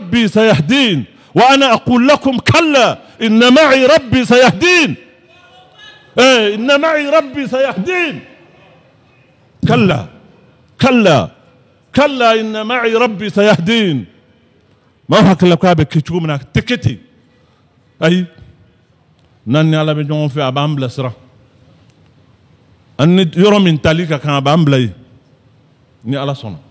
ربي سيهدين وأنا أقول لكم كلا إن معي ربي سيهدين إيه إن معي ربي سيهدين كلا كلا كلا إن معي ربي سيهدين ما هو كلا كابك كيشو منك تكتي أي ناني على بجون في أبام بلسرا ان يرى من تاليك كان أبام بلاي إيه؟ ني على صنع